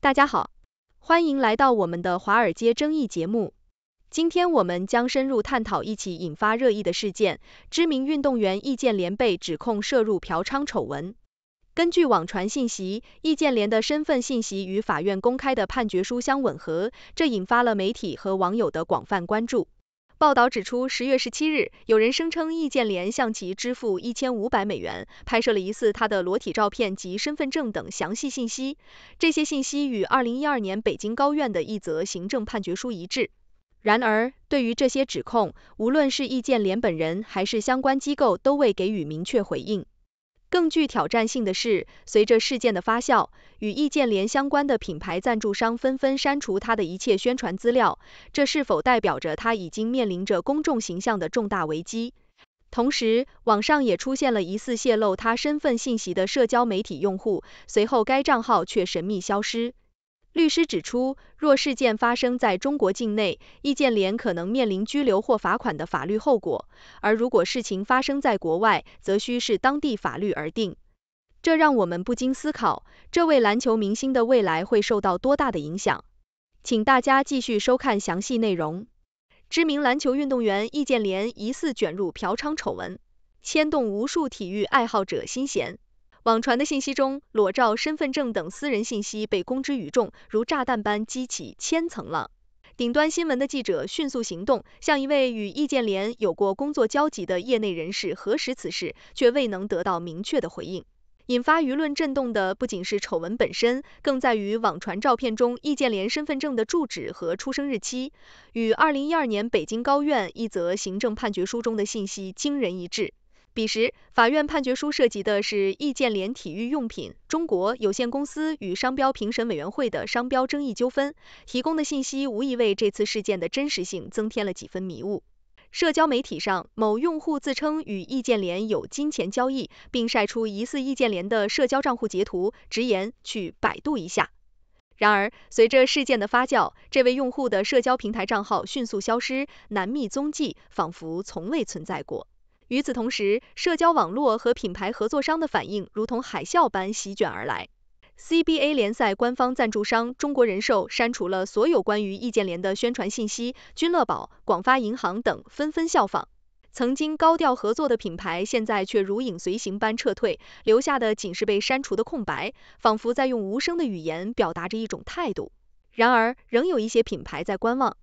大家好，欢迎来到我们的华尔街争议节目。今天我们将深入探讨一起引发热议的事件——知名运动员易建联被指控涉入嫖娼丑闻。根据网传信息，易建联的身份信息与法院公开的判决书相吻合，这引发了媒体和网友的广泛关注。报道指出，十月十七日，有人声称易建联向其支付一千五百美元，拍摄了疑似他的裸体照片及身份证等详细信息。这些信息与二零一二年北京高院的一则行政判决书一致。然而，对于这些指控，无论是易建联本人还是相关机构都未给予明确回应。更具挑战性的是，随着事件的发酵，与易建联相关的品牌赞助商纷纷删除他的一切宣传资料，这是否代表着他已经面临着公众形象的重大危机？同时，网上也出现了疑似泄露他身份信息的社交媒体用户，随后该账号却神秘消失。律师指出，若事件发生在中国境内，易建联可能面临拘留或罚款的法律后果；而如果事情发生在国外，则需视当地法律而定。这让我们不禁思考，这位篮球明星的未来会受到多大的影响？请大家继续收看详细内容。知名篮球运动员易建联疑似卷入嫖娼丑闻，牵动无数体育爱好者心弦。网传的信息中，裸照、身份证等私人信息被公之于众，如炸弹般激起千层浪。顶端新闻的记者迅速行动，向一位与易建联有过工作交集的业内人士核实此事，却未能得到明确的回应。引发舆论震动的不仅是丑闻本身，更在于网传照片中易建联身份证的住址和出生日期，与2012年北京高院一则行政判决书中的信息惊人一致。彼时，法院判决书涉及的是易建联体育用品中国有限公司与商标评审委员会的商标争议纠纷，提供的信息无疑为这次事件的真实性增添了几分迷雾。社交媒体上，某用户自称与易建联有金钱交易，并晒出疑似易建联的社交账户截图，直言去百度一下。然而，随着事件的发酵，这位用户的社交平台账号迅速消失，难觅踪迹，仿佛从未存在过。与此同时，社交网络和品牌合作商的反应如同海啸般席卷而来。CBA 联赛官方赞助商中国人寿删除了所有关于易建联的宣传信息，君乐宝、广发银行等纷纷效仿。曾经高调合作的品牌，现在却如影随形般撤退，留下的仅是被删除的空白，仿佛在用无声的语言表达着一种态度。然而，仍有一些品牌在观望。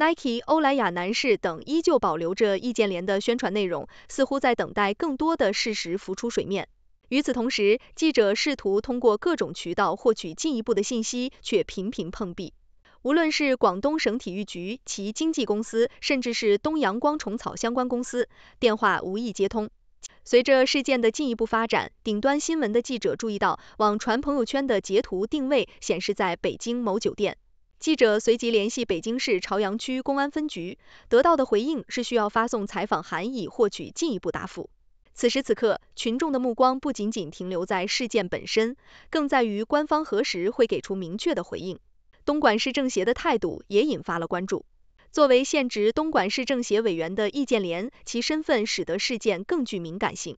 Nike、欧莱雅男士等依旧保留着易建联的宣传内容，似乎在等待更多的事实浮出水面。与此同时，记者试图通过各种渠道获取进一步的信息，却频频碰壁。无论是广东省体育局、其经纪公司，甚至是东阳光虫草相关公司，电话无一接通。随着事件的进一步发展，顶端新闻的记者注意到，网传朋友圈的截图定位显示在北京某酒店。记者随即联系北京市朝阳区公安分局，得到的回应是需要发送采访函以获取进一步答复。此时此刻，群众的目光不仅仅停留在事件本身，更在于官方何时会给出明确的回应。东莞市政协的态度也引发了关注。作为现职东莞市政协委员的易建联，其身份使得事件更具敏感性。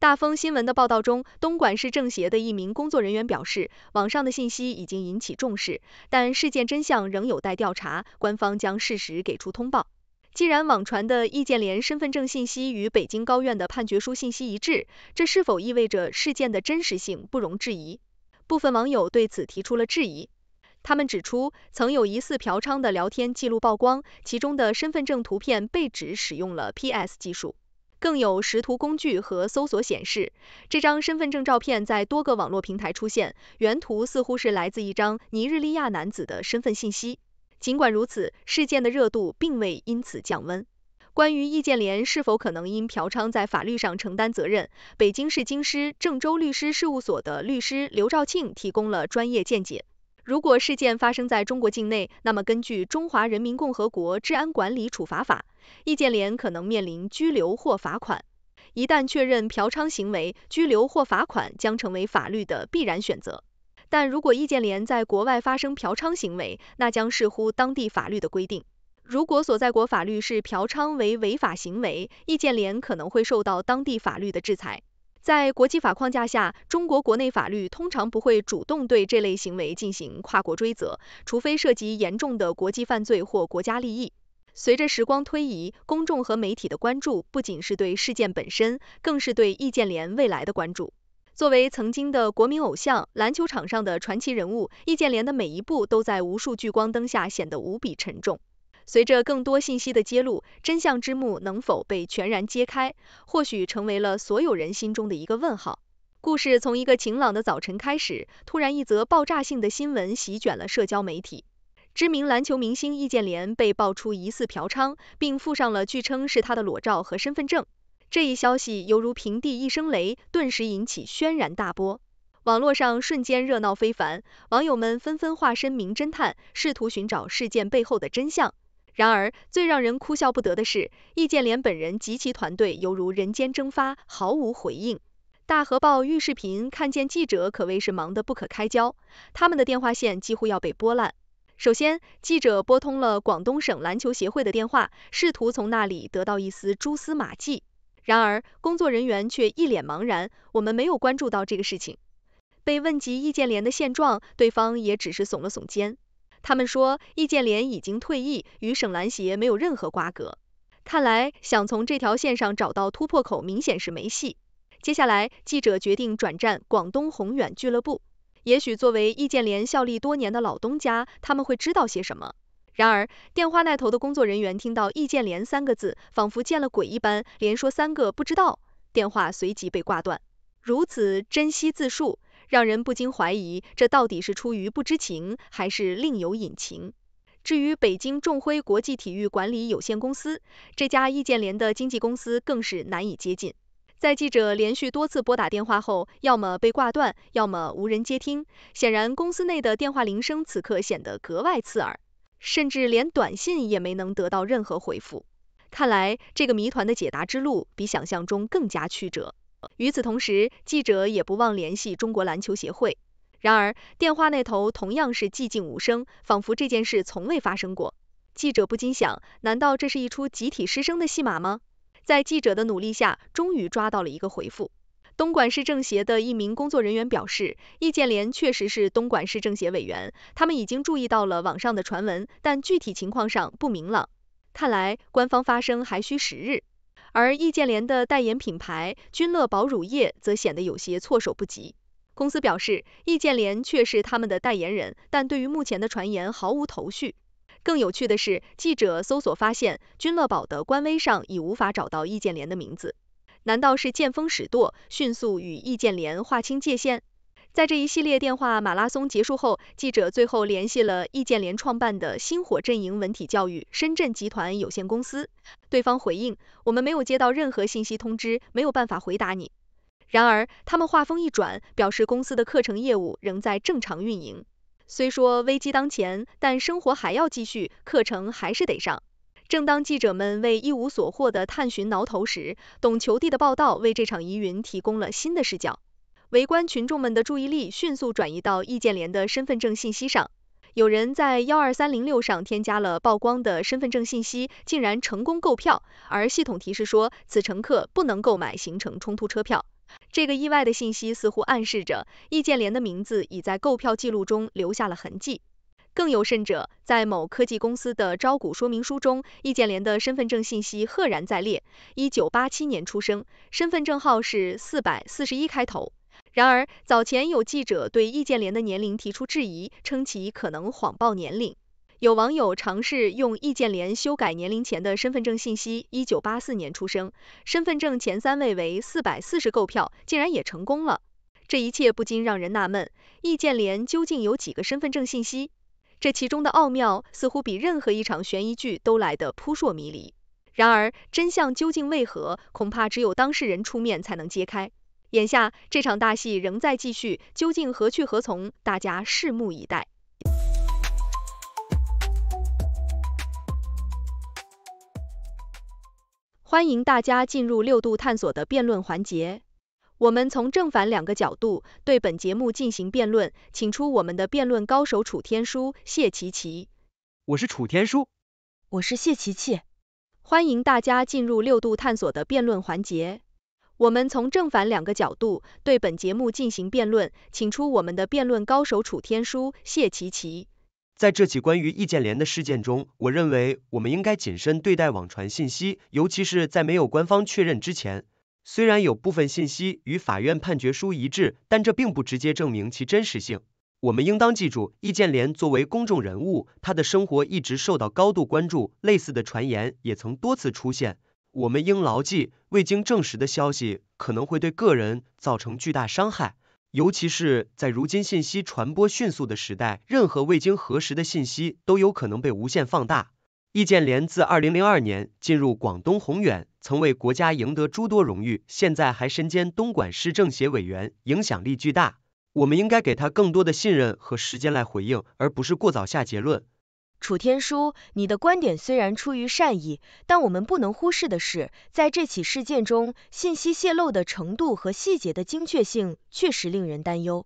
大风新闻的报道中，东莞市政协的一名工作人员表示，网上的信息已经引起重视，但事件真相仍有待调查，官方将适时给出通报。既然网传的易建联身份证信息与北京高院的判决书信息一致，这是否意味着事件的真实性不容置疑？部分网友对此提出了质疑，他们指出，曾有疑似嫖娼的聊天记录曝光，其中的身份证图片被指使用了 PS 技术。更有识图工具和搜索显示，这张身份证照片在多个网络平台出现，原图似乎是来自一张尼日利亚男子的身份信息。尽管如此，事件的热度并未因此降温。关于易建联是否可能因嫖娼在法律上承担责任，北京市京师郑州律师事务所的律师刘兆庆提供了专业见解。如果事件发生在中国境内，那么根据《中华人民共和国治安管理处罚法》，易建联可能面临拘留或罚款。一旦确认嫖娼行为，拘留或罚款将成为法律的必然选择。但如果易建联在国外发生嫖娼行为，那将视乎当地法律的规定。如果所在国法律视嫖娼为违法行为，易建联可能会受到当地法律的制裁。在国际法框架下，中国国内法律通常不会主动对这类行为进行跨国追责，除非涉及严重的国际犯罪或国家利益。随着时光推移，公众和媒体的关注不仅是对事件本身，更是对易建联未来的关注。作为曾经的国民偶像、篮球场上的传奇人物，易建联的每一步都在无数聚光灯下显得无比沉重。随着更多信息的揭露，真相之幕能否被全然揭开，或许成为了所有人心中的一个问号。故事从一个晴朗的早晨开始，突然一则爆炸性的新闻席卷了社交媒体。知名篮球明星易建联被爆出疑似嫖娼，并附上了据称是他的裸照和身份证。这一消息犹如平地一声雷，顿时引起轩然大波。网络上瞬间热闹非凡，网友们纷纷化身名侦探，试图寻找事件背后的真相。然而，最让人哭笑不得的是，易建联本人及其团队犹如人间蒸发，毫无回应。大河报玉视频看见记者可谓是忙得不可开交，他们的电话线几乎要被拨烂。首先，记者拨通了广东省篮球协会的电话，试图从那里得到一丝蛛丝马迹。然而，工作人员却一脸茫然：“我们没有关注到这个事情。”被问及易建联的现状，对方也只是耸了耸肩。他们说，易建联已经退役，与省篮协没有任何瓜葛。看来想从这条线上找到突破口，明显是没戏。接下来，记者决定转战广东宏远俱乐部，也许作为易建联效力多年的老东家，他们会知道些什么。然而，电话那头的工作人员听到“易建联”三个字，仿佛见了鬼一般，连说三个不知道，电话随即被挂断。如此，珍惜自述。让人不禁怀疑，这到底是出于不知情，还是另有隐情？至于北京众辉国际体育管理有限公司，这家易建联的经纪公司更是难以接近。在记者连续多次拨打电话后，要么被挂断，要么无人接听。显然，公司内的电话铃声此刻显得格外刺耳，甚至连短信也没能得到任何回复。看来，这个谜团的解答之路比想象中更加曲折。与此同时，记者也不忘联系中国篮球协会，然而电话那头同样是寂静无声，仿佛这件事从未发生过。记者不禁想，难道这是一出集体失声的戏码吗？在记者的努力下，终于抓到了一个回复。东莞市政协的一名工作人员表示，易建联确实是东莞市政协委员，他们已经注意到了网上的传闻，但具体情况上不明朗。看来官方发声还需时日。而易建联的代言品牌君乐宝乳业则显得有些措手不及。公司表示，易建联确是他们的代言人，但对于目前的传言毫无头绪。更有趣的是，记者搜索发现，君乐宝的官微上已无法找到易建联的名字。难道是见风使舵，迅速与易建联划清界限？在这一系列电话马拉松结束后，记者最后联系了易建联创办的星火阵营文体教育深圳集团有限公司，对方回应：“我们没有接到任何信息通知，没有办法回答你。”然而，他们话锋一转，表示公司的课程业务仍在正常运营。虽说危机当前，但生活还要继续，课程还是得上。正当记者们为一无所获的探寻挠头时，董球帝的报道为这场疑云提供了新的视角。围观群众们的注意力迅速转移到易建联的身份证信息上，有人在幺二三零六上添加了曝光的身份证信息，竟然成功购票，而系统提示说此乘客不能购买行程冲突车票。这个意外的信息似乎暗示着易建联的名字已在购票记录中留下了痕迹。更有甚者，在某科技公司的招股说明书中，易建联的身份证信息赫然在列，一九八七年出生，身份证号是四百四十一开头。然而，早前有记者对易建联的年龄提出质疑，称其可能谎报年龄。有网友尝试用易建联修改年龄前的身份证信息，一九八四年出生，身份证前三位为四百四十购票，竟然也成功了。这一切不禁让人纳闷，易建联究竟有几个身份证信息？这其中的奥妙似乎比任何一场悬疑剧都来得扑朔迷离。然而，真相究竟为何，恐怕只有当事人出面才能揭开。眼下这场大戏仍在继续，究竟何去何从，大家拭目以待。欢迎大家进入六度探索的辩论环节，我们从正反两个角度对本节目进行辩论，请出我们的辩论高手楚天舒、谢琪琪。我是楚天舒，我是谢琪琪。欢迎大家进入六度探索的辩论环节。我们从正反两个角度对本节目进行辩论，请出我们的辩论高手楚天舒、谢琪琪。在这起关于易建联的事件中，我认为我们应该谨慎对待网传信息，尤其是在没有官方确认之前。虽然有部分信息与法院判决书一致，但这并不直接证明其真实性。我们应当记住，易建联作为公众人物，他的生活一直受到高度关注，类似的传言也曾多次出现。我们应牢记，未经证实的消息可能会对个人造成巨大伤害，尤其是在如今信息传播迅速的时代，任何未经核实的信息都有可能被无限放大。易建联自二零零二年进入广东宏远，曾为国家赢得诸多荣誉，现在还身兼东莞市政协委员，影响力巨大。我们应该给他更多的信任和时间来回应，而不是过早下结论。楚天舒，你的观点虽然出于善意，但我们不能忽视的是，在这起事件中，信息泄露的程度和细节的精确性确实令人担忧。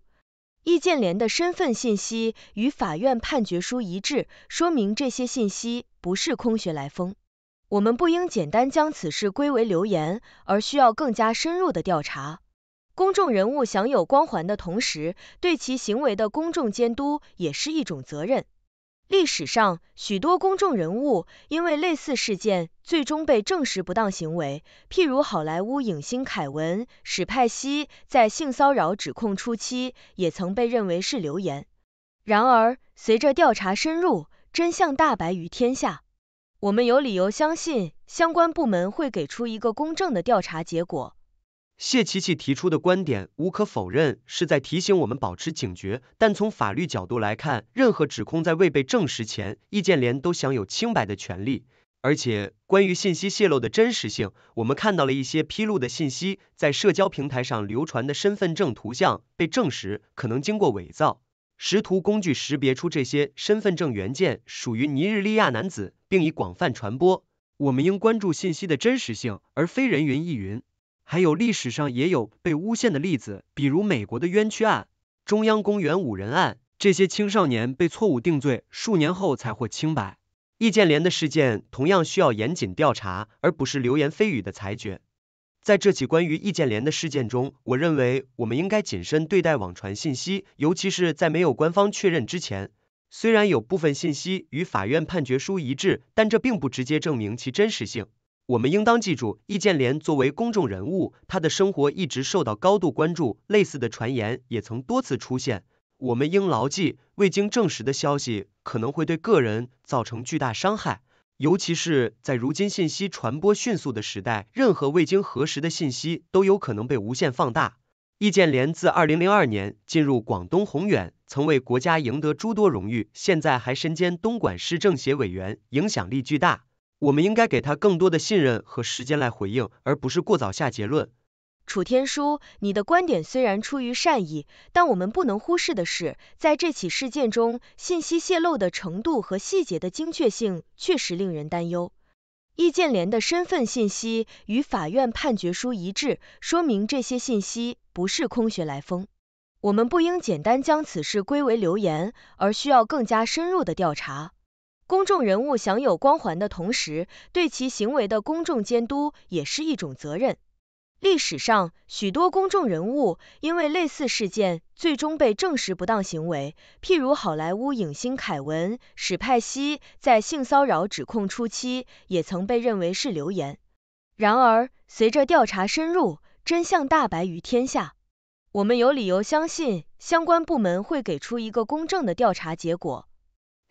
易建联的身份信息与法院判决书一致，说明这些信息不是空穴来风。我们不应简单将此事归为流言，而需要更加深入的调查。公众人物享有光环的同时，对其行为的公众监督也是一种责任。历史上，许多公众人物因为类似事件最终被证实不当行为，譬如好莱坞影星凯文·史派西在性骚扰指控初期也曾被认为是流言。然而，随着调查深入，真相大白于天下。我们有理由相信，相关部门会给出一个公正的调查结果。谢琪琪提出的观点无可否认是在提醒我们保持警觉，但从法律角度来看，任何指控在未被证实前，易建联都享有清白的权利。而且，关于信息泄露的真实性，我们看到了一些披露的信息在社交平台上流传的身份证图像被证实可能经过伪造，识图工具识别出这些身份证原件属于尼日利亚男子，并已广泛传播。我们应关注信息的真实性，而非人云亦云。还有历史上也有被诬陷的例子，比如美国的冤屈案、中央公园五人案，这些青少年被错误定罪，数年后才获清白。易建联的事件同样需要严谨调查，而不是流言蜚语的裁决。在这起关于易建联的事件中，我认为我们应该谨慎对待网传信息，尤其是在没有官方确认之前。虽然有部分信息与法院判决书一致，但这并不直接证明其真实性。我们应当记住，易建联作为公众人物，他的生活一直受到高度关注，类似的传言也曾多次出现。我们应牢记，未经证实的消息可能会对个人造成巨大伤害，尤其是在如今信息传播迅速的时代，任何未经核实的信息都有可能被无限放大。易建联自二零零二年进入广东宏远，曾为国家赢得诸多荣誉，现在还身兼东莞市政协委员，影响力巨大。我们应该给他更多的信任和时间来回应，而不是过早下结论。楚天舒，你的观点虽然出于善意，但我们不能忽视的是，在这起事件中，信息泄露的程度和细节的精确性确实令人担忧。易建联的身份信息与法院判决书一致，说明这些信息不是空穴来风。我们不应简单将此事归为流言，而需要更加深入的调查。公众人物享有光环的同时，对其行为的公众监督也是一种责任。历史上，许多公众人物因为类似事件最终被证实不当行为，譬如好莱坞影星凯文·史派西在性骚扰指控初期也曾被认为是流言。然而，随着调查深入，真相大白于天下。我们有理由相信，相关部门会给出一个公正的调查结果。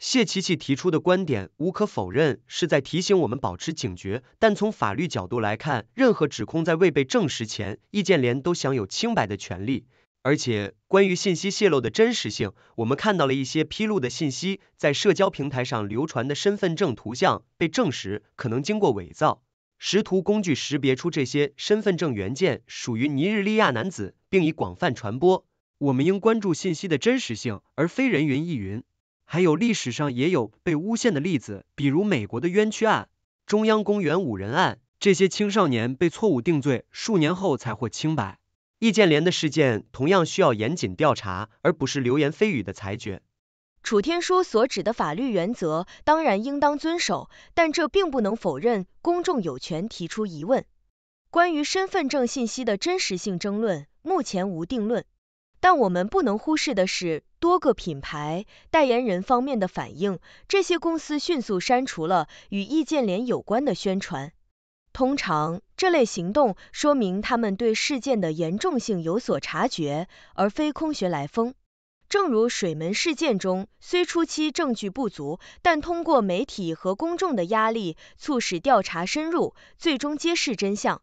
谢琪琪提出的观点无可否认是在提醒我们保持警觉，但从法律角度来看，任何指控在未被证实前，易建联都享有清白的权利。而且，关于信息泄露的真实性，我们看到了一些披露的信息在社交平台上流传的身份证图像被证实可能经过伪造，识图工具识别出这些身份证原件属于尼日利亚男子，并已广泛传播。我们应关注信息的真实性，而非人云亦云。还有历史上也有被诬陷的例子，比如美国的冤屈案、中央公园五人案，这些青少年被错误定罪，数年后才获清白。易建联的事件同样需要严谨调查，而不是流言蜚语的裁决。楚天舒所指的法律原则当然应当遵守，但这并不能否认公众有权提出疑问。关于身份证信息的真实性争论，目前无定论。但我们不能忽视的是多个品牌代言人方面的反应，这些公司迅速删除了与易建联有关的宣传。通常，这类行动说明他们对事件的严重性有所察觉，而非空穴来风。正如水门事件中，虽初期证据不足，但通过媒体和公众的压力，促使调查深入，最终揭示真相。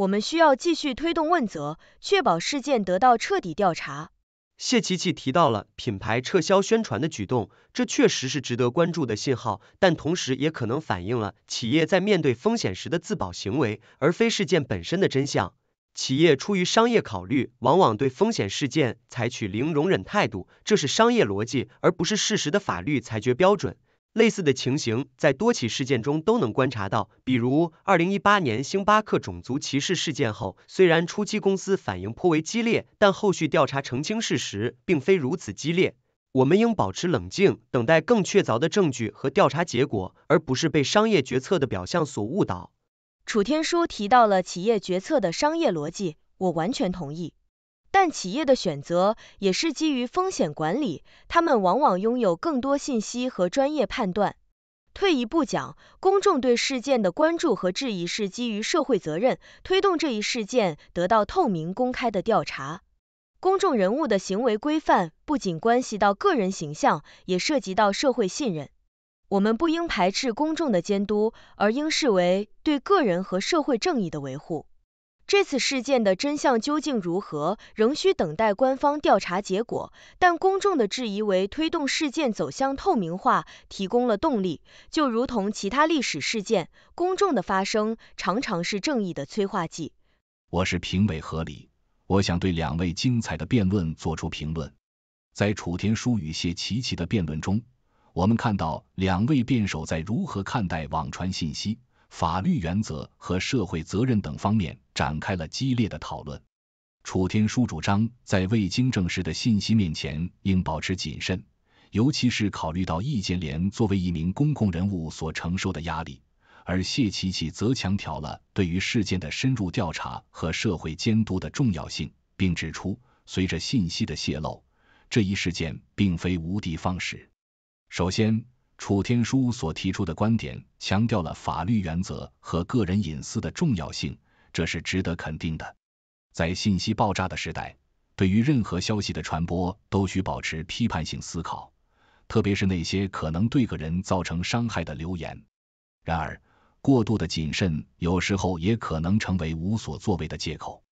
我们需要继续推动问责，确保事件得到彻底调查。谢奇奇提到了品牌撤销宣传的举动，这确实是值得关注的信号，但同时也可能反映了企业在面对风险时的自保行为，而非事件本身的真相。企业出于商业考虑，往往对风险事件采取零容忍态度，这是商业逻辑，而不是事实的法律裁决标准。类似的情形在多起事件中都能观察到，比如二零一八年星巴克种族歧视事件后，虽然初期公司反应颇为激烈，但后续调查澄清事实并非如此激烈。我们应保持冷静，等待更确凿的证据和调查结果，而不是被商业决策的表象所误导。楚天舒提到了企业决策的商业逻辑，我完全同意。但企业的选择也是基于风险管理，他们往往拥有更多信息和专业判断。退一步讲，公众对事件的关注和质疑是基于社会责任，推动这一事件得到透明公开的调查。公众人物的行为规范不仅关系到个人形象，也涉及到社会信任。我们不应排斥公众的监督，而应视为对个人和社会正义的维护。这次事件的真相究竟如何，仍需等待官方调查结果。但公众的质疑为推动事件走向透明化提供了动力，就如同其他历史事件，公众的发声常常是正义的催化剂。我是评委何理，我想对两位精彩的辩论做出评论。在楚天舒与谢奇奇的辩论中，我们看到两位辩手在如何看待网传信息、法律原则和社会责任等方面。展开了激烈的讨论。楚天书主张在未经证实的信息面前应保持谨慎，尤其是考虑到易建联作为一名公共人物所承受的压力。而谢琪琪则强调了对于事件的深入调查和社会监督的重要性，并指出随着信息的泄露，这一事件并非无的放矢。首先，楚天书所提出的观点强调了法律原则和个人隐私的重要性。这是值得肯定的。在信息爆炸的时代，对于任何消息的传播，都需保持批判性思考，特别是那些可能对个人造成伤害的流言。然而，过度的谨慎有时候也可能成为无所作为的借口。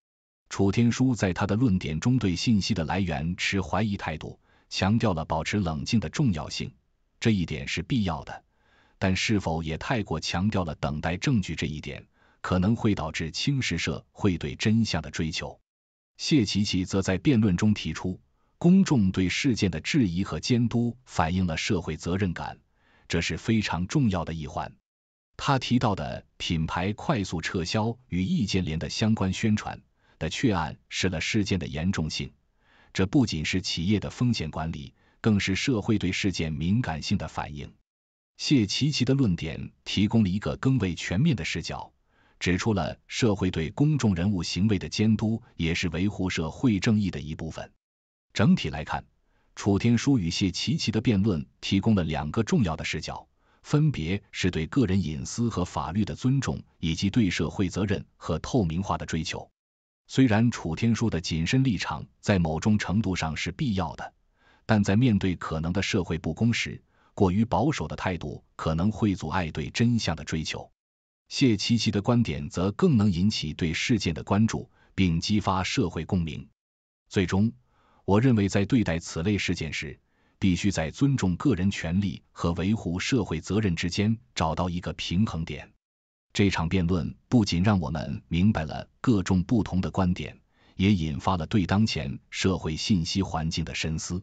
楚天书在他的论点中对信息的来源持怀疑态度，强调了保持冷静的重要性。这一点是必要的，但是否也太过强调了等待证据这一点？可能会导致轻视社会对真相的追求。谢奇奇则在辩论中提出，公众对事件的质疑和监督反映了社会责任感，这是非常重要的一环。他提到的品牌快速撤销与易建联的相关宣传的确案，示了事件的严重性。这不仅是企业的风险管理，更是社会对事件敏感性的反应。谢奇奇的论点提供了一个更为全面的视角。指出了社会对公众人物行为的监督也是维护社会正义的一部分。整体来看，楚天舒与谢奇奇的辩论提供了两个重要的视角，分别是对个人隐私和法律的尊重，以及对社会责任和透明化的追求。虽然楚天舒的谨慎立场在某种程度上是必要的，但在面对可能的社会不公时，过于保守的态度可能会阻碍对真相的追求。谢七七的观点则更能引起对事件的关注，并激发社会共鸣。最终，我认为在对待此类事件时，必须在尊重个人权利和维护社会责任之间找到一个平衡点。这场辩论不仅让我们明白了各种不同的观点，也引发了对当前社会信息环境的深思。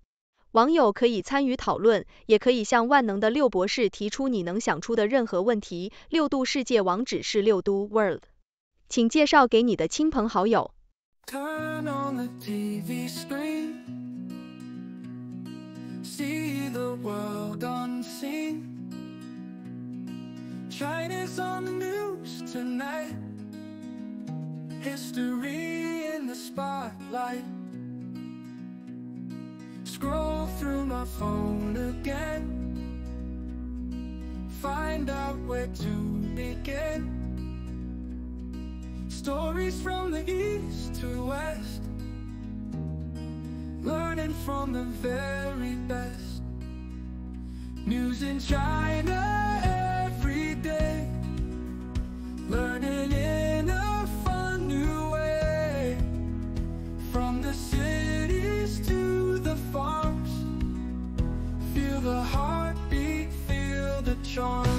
网友可以参与讨论，也可以向万能的六博士提出你能想出的任何问题。六度世界网址是六度 world，请介绍给你的亲朋好友。Turn on the TV screen, see the world o n s c e n e China's on the news tonight. History in the spotlight. Scroll. through my phone again Find out where to begin Stories from the east to west Learning from the very best News in China every day Learning strong